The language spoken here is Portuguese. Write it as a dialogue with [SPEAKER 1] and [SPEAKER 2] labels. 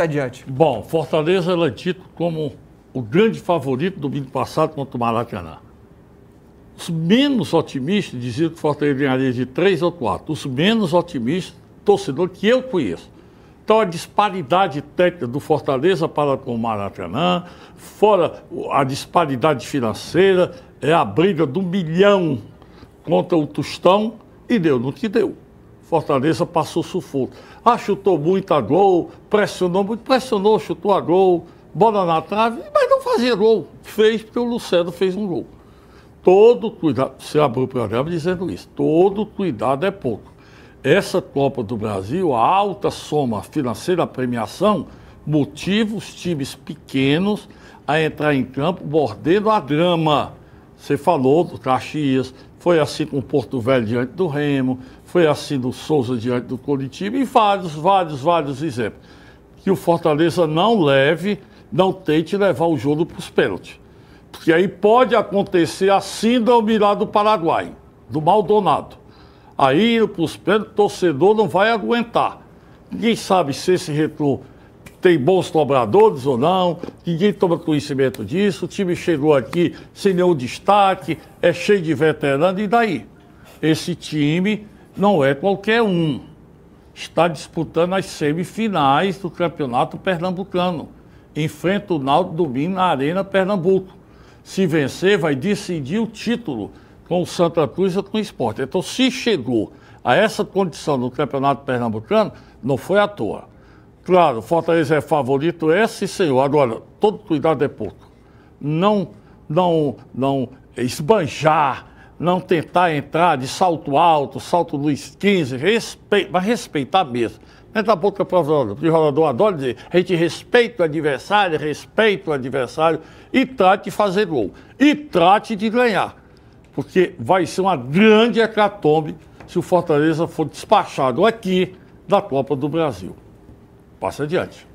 [SPEAKER 1] adiante? Bom, Fortaleza é dito como o grande favorito domingo passado contra o Maracanã. Os menos otimistas diziam que Fortaleza ganharia de 3 ou 4. Os menos otimistas, torcedor que eu conheço. Então, a disparidade técnica do Fortaleza para com o Maracanã, fora a disparidade financeira, é a briga do milhão contra o Tostão e deu no que deu. Fortaleza passou sufoco. Ah, chutou muito a gol, pressionou muito, pressionou, chutou a gol, bola na trave, mas não fazia gol. Fez porque o Lucero fez um gol. Todo cuidado, você abriu o programa dizendo isso, todo cuidado é pouco. Essa Copa do Brasil, a alta soma financeira, a premiação, motiva os times pequenos a entrar em campo mordendo a grama. Você falou do Caxias, foi assim com o Porto Velho diante do Remo, foi assim do Souza diante do Curitiba e vários, vários, vários exemplos. Que o Fortaleza não leve, não tente levar o jogo para os pênaltis. Porque aí pode acontecer a síndrome lá do Paraguai, do Maldonado. Aí, para os pênaltis, o torcedor não vai aguentar. Ninguém sabe se esse retorno tem bons cobradores ou não, ninguém toma conhecimento disso, o time chegou aqui sem nenhum destaque, é cheio de veteranos, e daí? Esse time não é qualquer um. Está disputando as semifinais do Campeonato Pernambucano. Enfrenta o Náutico domingo na Arena Pernambuco. Se vencer, vai decidir o título com o Santa Cruz ou com o esporte. Então, se chegou a essa condição no Campeonato Pernambucano, não foi à toa. Claro, Fortaleza é favorito, é sim, senhor. Agora, todo cuidado é pouco. Não, não, não esbanjar, não tentar entrar de salto alto, salto Luiz XV, respe... mas respeitar mesmo. Entra a boca para o jogador. O jogador adora dizer, a gente respeita o adversário, respeita o adversário e trate de fazer gol. E trate de ganhar. Porque vai ser uma grande hecatombe se o Fortaleza for despachado aqui da Copa do Brasil passa adiante.